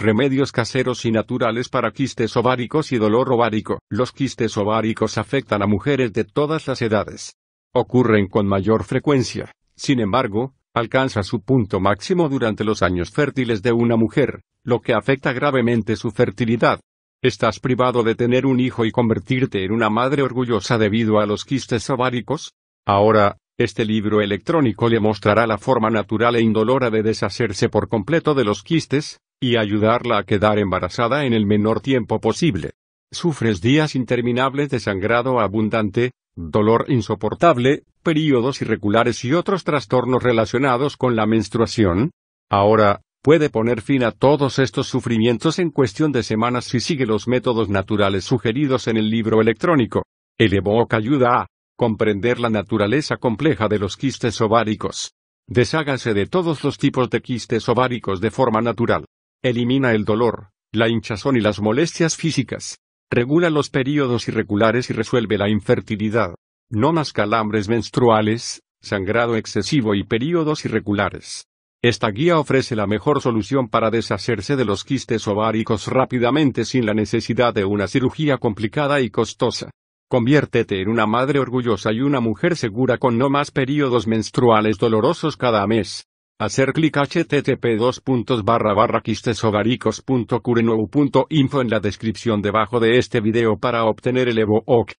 Remedios caseros y naturales para quistes ováricos y dolor ovárico. Los quistes ováricos afectan a mujeres de todas las edades. Ocurren con mayor frecuencia. Sin embargo, alcanza su punto máximo durante los años fértiles de una mujer, lo que afecta gravemente su fertilidad. ¿Estás privado de tener un hijo y convertirte en una madre orgullosa debido a los quistes ováricos? Ahora, este libro electrónico le mostrará la forma natural e indolora de deshacerse por completo de los quistes, y ayudarla a quedar embarazada en el menor tiempo posible. Sufres días interminables de sangrado abundante, dolor insoportable, periodos irregulares y otros trastornos relacionados con la menstruación. Ahora, puede poner fin a todos estos sufrimientos en cuestión de semanas si sigue los métodos naturales sugeridos en el libro electrónico. El EVOC ayuda a comprender la naturaleza compleja de los quistes ováricos. Deshágase de todos los tipos de quistes ováricos de forma natural. Elimina el dolor, la hinchazón y las molestias físicas. Regula los períodos irregulares y resuelve la infertilidad. No más calambres menstruales, sangrado excesivo y períodos irregulares. Esta guía ofrece la mejor solución para deshacerse de los quistes ováricos rápidamente sin la necesidad de una cirugía complicada y costosa. Conviértete en una madre orgullosa y una mujer segura con no más períodos menstruales dolorosos cada mes. Hacer clic http dos en la descripción debajo de este video para obtener el Evo -oc.